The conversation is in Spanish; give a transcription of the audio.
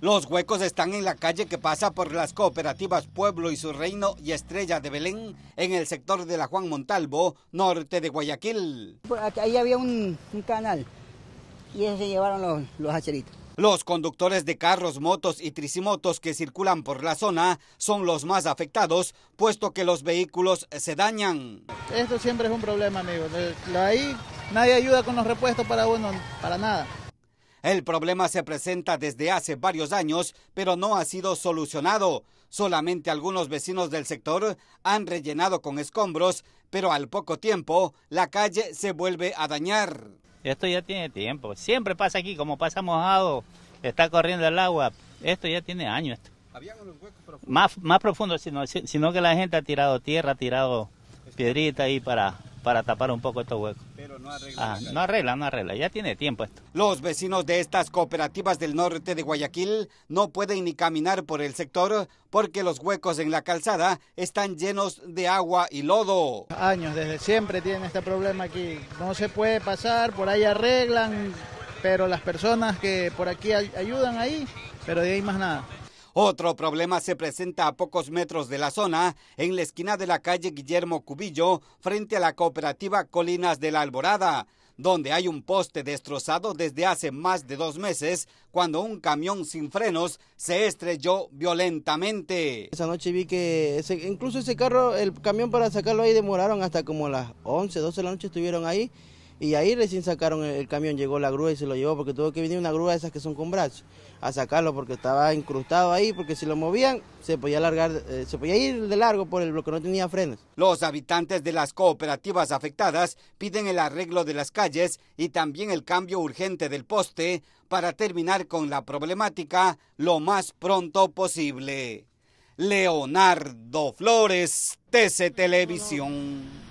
Los huecos están en la calle que pasa por las cooperativas Pueblo y su Reino y Estrella de Belén, en el sector de la Juan Montalvo, norte de Guayaquil. Ahí había un, canal y se llevaron los, hacheritos. Los conductores de carros, motos y tricimotos que circulan por la zona son los más afectados, puesto que los vehículos se dañan. Esto siempre es un problema, amigo. Ahí nadie ayuda con los repuestos para uno, para nada. El problema se presenta desde hace varios años, pero no ha sido solucionado. Solamente algunos vecinos del sector han rellenado con escombros, pero al poco tiempo la calle se vuelve a dañar. Esto ya tiene tiempo. Siempre pasa aquí, como pasa mojado, está corriendo el agua. Esto ya tiene años. unos huecos Más, más profundo, sino, que la gente ha tirado tierra, ha tirado piedrita ahí para, para tapar un poco estos huecos no arregla. Ah, no arregla, no arregla, ya tiene tiempo esto. Los vecinos de estas cooperativas del norte de Guayaquil no pueden ni caminar por el sector porque los huecos en la calzada están llenos de agua y lodo. Años, desde siempre tienen este problema aquí. No se puede pasar, por ahí arreglan, pero las personas que por aquí ayudan ahí, pero de ahí más nada. Otro problema se presenta a pocos metros de la zona, en la esquina de la calle Guillermo Cubillo, frente a la cooperativa Colinas de la Alborada donde hay un poste destrozado desde hace más de dos meses cuando un camión sin frenos se estrelló violentamente. Esa noche vi que incluso ese carro, el camión para sacarlo ahí demoraron hasta como las 11, 12 de la noche estuvieron ahí y ahí recién sacaron el, camión, llegó la grúa y se lo llevó porque tuvo que venir una grúa de esas que son con brazos a sacarlo porque estaba incrustado ahí, porque si lo movían se podía alargar, eh, se podía ir de largo por el bloque, no tenía frenos. Los habitantes de las cooperativas afectadas piden el arreglo de las calles y también el cambio urgente del poste para terminar con la problemática lo más pronto posible. Leonardo Flores, TC Televisión.